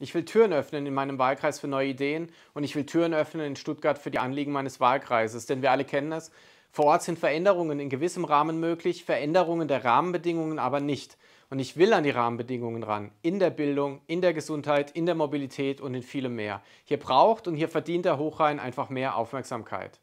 Ich will Türen öffnen in meinem Wahlkreis für neue Ideen und ich will Türen öffnen in Stuttgart für die Anliegen meines Wahlkreises, denn wir alle kennen das. Vor Ort sind Veränderungen in gewissem Rahmen möglich, Veränderungen der Rahmenbedingungen aber nicht. Und ich will an die Rahmenbedingungen ran, in der Bildung, in der Gesundheit, in der Mobilität und in vielem mehr. Hier braucht und hier verdient der Hochrhein einfach mehr Aufmerksamkeit.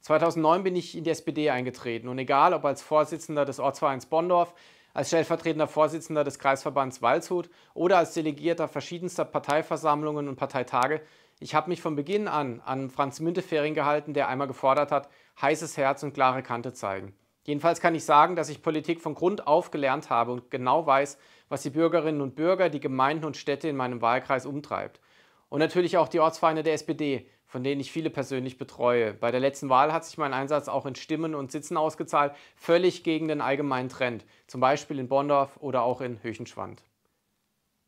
2009 bin ich in die SPD eingetreten und egal ob als Vorsitzender des Ortsvereins Bondorf, als stellvertretender Vorsitzender des Kreisverbands Waldshut oder als Delegierter verschiedenster Parteiversammlungen und Parteitage. Ich habe mich von Beginn an an Franz Müntefering gehalten, der einmal gefordert hat, heißes Herz und klare Kante zeigen. Jedenfalls kann ich sagen, dass ich Politik von Grund auf gelernt habe und genau weiß, was die Bürgerinnen und Bürger, die Gemeinden und Städte in meinem Wahlkreis umtreibt. Und natürlich auch die Ortsvereine der SPD, von denen ich viele persönlich betreue. Bei der letzten Wahl hat sich mein Einsatz auch in Stimmen und Sitzen ausgezahlt, völlig gegen den allgemeinen Trend, zum Beispiel in Bondorf oder auch in Höchenschwand.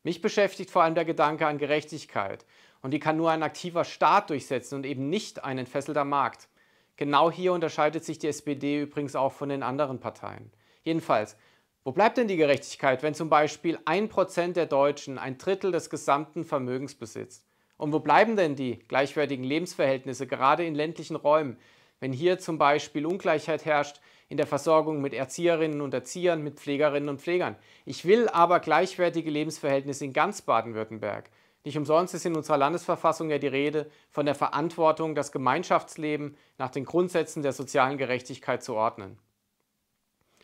Mich beschäftigt vor allem der Gedanke an Gerechtigkeit und die kann nur ein aktiver Staat durchsetzen und eben nicht ein entfesselter Markt. Genau hier unterscheidet sich die SPD übrigens auch von den anderen Parteien. Jedenfalls, wo bleibt denn die Gerechtigkeit, wenn zum Beispiel ein Prozent der Deutschen ein Drittel des gesamten Vermögens besitzt? Und wo bleiben denn die gleichwertigen Lebensverhältnisse gerade in ländlichen Räumen, wenn hier zum Beispiel Ungleichheit herrscht in der Versorgung mit Erzieherinnen und Erziehern, mit Pflegerinnen und Pflegern? Ich will aber gleichwertige Lebensverhältnisse in ganz Baden-Württemberg. Nicht umsonst ist in unserer Landesverfassung ja die Rede von der Verantwortung, das Gemeinschaftsleben nach den Grundsätzen der sozialen Gerechtigkeit zu ordnen.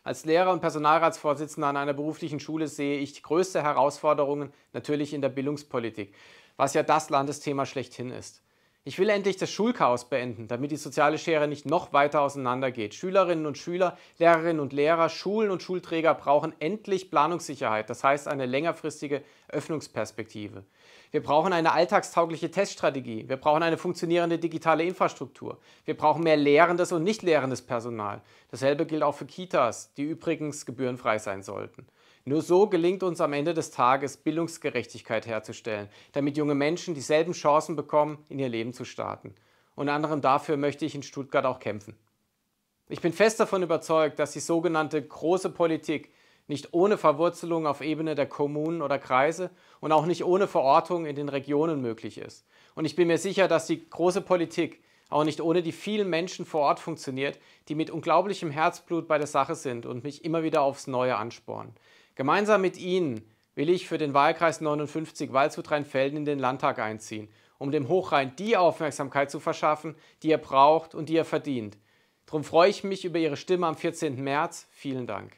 Als Lehrer und Personalratsvorsitzender an einer beruflichen Schule sehe ich die größte Herausforderungen natürlich in der Bildungspolitik, was ja das Landesthema schlechthin ist. Ich will endlich das Schulchaos beenden, damit die soziale Schere nicht noch weiter auseinandergeht. Schülerinnen und Schüler, Lehrerinnen und Lehrer, Schulen und Schulträger brauchen endlich Planungssicherheit, das heißt eine längerfristige Öffnungsperspektive. Wir brauchen eine alltagstaugliche Teststrategie. Wir brauchen eine funktionierende digitale Infrastruktur. Wir brauchen mehr lehrendes und nicht lehrendes Personal. Dasselbe gilt auch für Kitas, die übrigens gebührenfrei sein sollten. Nur so gelingt uns am Ende des Tages, Bildungsgerechtigkeit herzustellen, damit junge Menschen dieselben Chancen bekommen, in ihr Leben zu starten. Unter anderem dafür möchte ich in Stuttgart auch kämpfen. Ich bin fest davon überzeugt, dass die sogenannte große Politik nicht ohne Verwurzelung auf Ebene der Kommunen oder Kreise und auch nicht ohne Verortung in den Regionen möglich ist. Und ich bin mir sicher, dass die große Politik auch nicht ohne die vielen Menschen vor Ort funktioniert, die mit unglaublichem Herzblut bei der Sache sind und mich immer wieder aufs Neue anspornen. Gemeinsam mit Ihnen will ich für den Wahlkreis 59 Waldshut Rheinfelden in den Landtag einziehen, um dem Hochrhein die Aufmerksamkeit zu verschaffen, die er braucht und die er verdient. Darum freue ich mich über Ihre Stimme am 14. März. Vielen Dank.